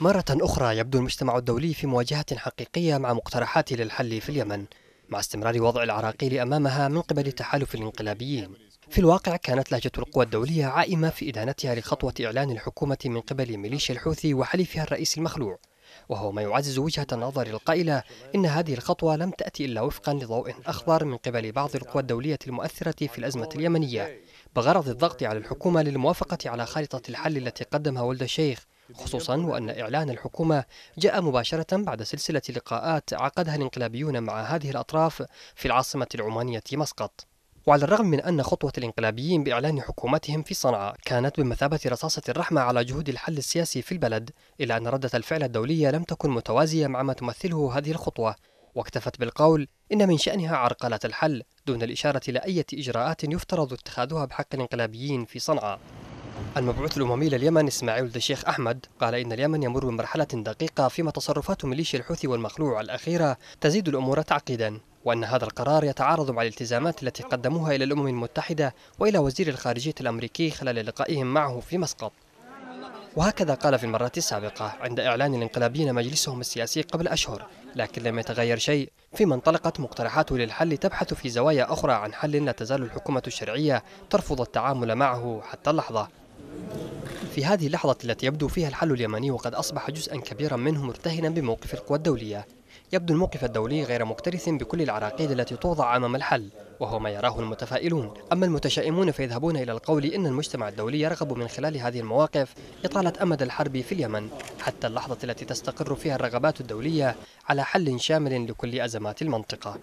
مرة أخرى يبدو المجتمع الدولي في مواجهة حقيقية مع مقترحات للحل في اليمن مع استمرار وضع العراقيل أمامها من قبل تحالف الانقلابيين في الواقع كانت لهجة القوى الدولية عائمة في إدانتها لخطوة إعلان الحكومة من قبل ميليشيا الحوثي وحليفها الرئيس المخلوع وهو ما يعزز وجهة النظر القائلة إن هذه الخطوة لم تأتي إلا وفقا لضوء أخضر من قبل بعض القوى الدولية المؤثرة في الأزمة اليمنية بغرض الضغط على الحكومة للموافقة على خارطة الحل التي قدمها ولد الشيخ خصوصا وأن إعلان الحكومة جاء مباشرة بعد سلسلة لقاءات عقدها الانقلابيون مع هذه الأطراف في العاصمة العمانية مسقط وعلى الرغم من أن خطوة الانقلابيين بإعلان حكومتهم في صنعاء كانت بمثابة رصاصة الرحمة على جهود الحل السياسي في البلد إلا أن ردة الفعل الدولية لم تكن متوازية مع ما تمثله هذه الخطوة واكتفت بالقول إن من شأنها عرقلة الحل دون الإشارة إلى أي إجراءات يفترض اتخاذها بحق الانقلابيين في صنعاء المبعوث الأممي لليمن إسماعيل الشيخ أحمد قال إن اليمن يمر بمرحلة دقيقة فيما تصرفات ميليشيا الحوثي والمخلوع الأخيرة تزيد الأمور تعقيدا وأن هذا القرار يتعارض مع الالتزامات التي قدموها إلى الأمم المتحدة وإلى وزير الخارجية الأمريكي خلال لقائهم معه في مسقط وهكذا قال في المرة السابقة عند إعلان الانقلابيين مجلسهم السياسي قبل أشهر لكن لم يتغير شيء فيما انطلقت مقترحاته للحل تبحث في زوايا أخرى عن حل لا تزال الحكومة الشرعية ترفض التعامل معه حتى اللحظة في هذه اللحظة التي يبدو فيها الحل اليمني وقد أصبح جزءا كبيرا منه مرتهنا بموقف القوى الدولية يبدو الموقف الدولي غير مكترث بكل العراقيل التي توضع أمام الحل وهو ما يراه المتفائلون أما المتشائمون فيذهبون إلى القول إن المجتمع الدولي يرغب من خلال هذه المواقف إطالة أمد الحرب في اليمن حتى اللحظة التي تستقر فيها الرغبات الدولية على حل شامل لكل أزمات المنطقة